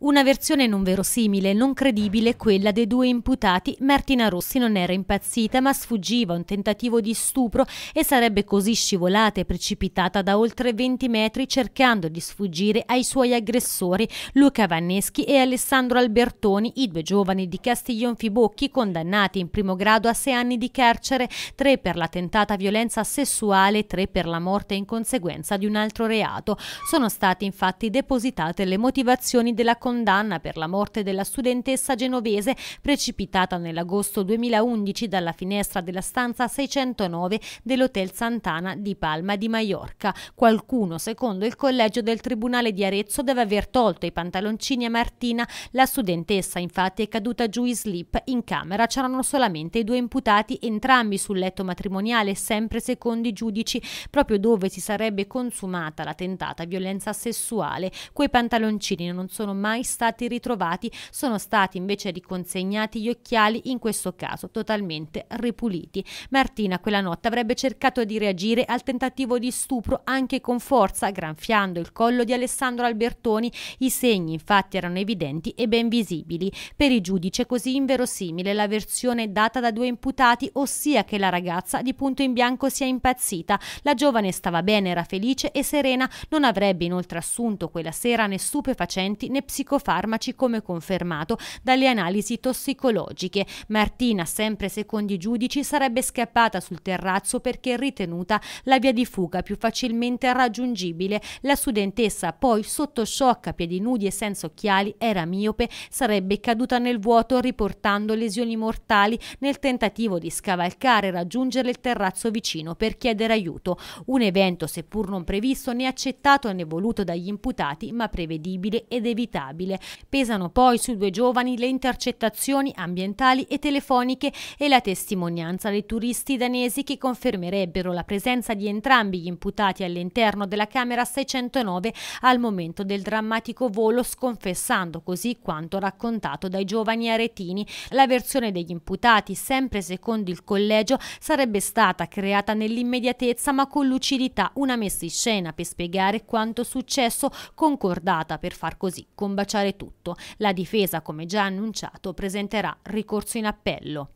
Una versione non verosimile e non credibile è quella dei due imputati. Martina Rossi non era impazzita ma sfuggiva a un tentativo di stupro e sarebbe così scivolata e precipitata da oltre 20 metri cercando di sfuggire ai suoi aggressori Luca Vanneschi e Alessandro Albertoni, i due giovani di Castiglion Fibocchi condannati in primo grado a sei anni di carcere, tre per la tentata violenza sessuale e tre per la morte in conseguenza di un altro reato. Sono state infatti depositate le motivazioni della condanna condanna per la morte della studentessa genovese precipitata nell'agosto 2011 dalla finestra della stanza 609 dell'Hotel Santana di Palma di Mallorca. Qualcuno, secondo il collegio del Tribunale di Arezzo, deve aver tolto i pantaloncini a Martina. La studentessa infatti è caduta giù in slip. In camera c'erano solamente i due imputati, entrambi sul letto matrimoniale, sempre secondo i giudici, proprio dove si sarebbe consumata la tentata violenza sessuale. Quei pantaloncini non sono mai mai stati ritrovati, sono stati invece riconsegnati gli occhiali, in questo caso totalmente ripuliti. Martina quella notte avrebbe cercato di reagire al tentativo di stupro anche con forza, granfiando il collo di Alessandro Albertoni. I segni infatti erano evidenti e ben visibili. Per il giudice così inverosimile la versione data da due imputati, ossia che la ragazza di punto in bianco sia impazzita. La giovane stava bene, era felice e serena, non avrebbe inoltre assunto quella sera né stupefacenti né psicologici psicofarmaci come confermato dalle analisi tossicologiche. Martina, sempre secondo i giudici, sarebbe scappata sul terrazzo perché ritenuta la via di fuga più facilmente raggiungibile. La studentessa poi sotto shock a piedi nudi e senza occhiali era miope, sarebbe caduta nel vuoto riportando lesioni mortali nel tentativo di scavalcare e raggiungere il terrazzo vicino per chiedere aiuto. Un evento seppur non previsto né accettato né voluto dagli imputati ma prevedibile ed evitato stabile. Pesano poi sui due giovani le intercettazioni ambientali e telefoniche e la testimonianza dei turisti danesi che confermerebbero la presenza di entrambi gli imputati all'interno della Camera 609 al momento del drammatico volo sconfessando così quanto raccontato dai giovani aretini. La versione degli imputati, sempre secondo il collegio, sarebbe stata creata nell'immediatezza ma con lucidità una messa in scena per spiegare quanto successo concordata per far così combattere baciare tutto. La difesa, come già annunciato, presenterà ricorso in appello.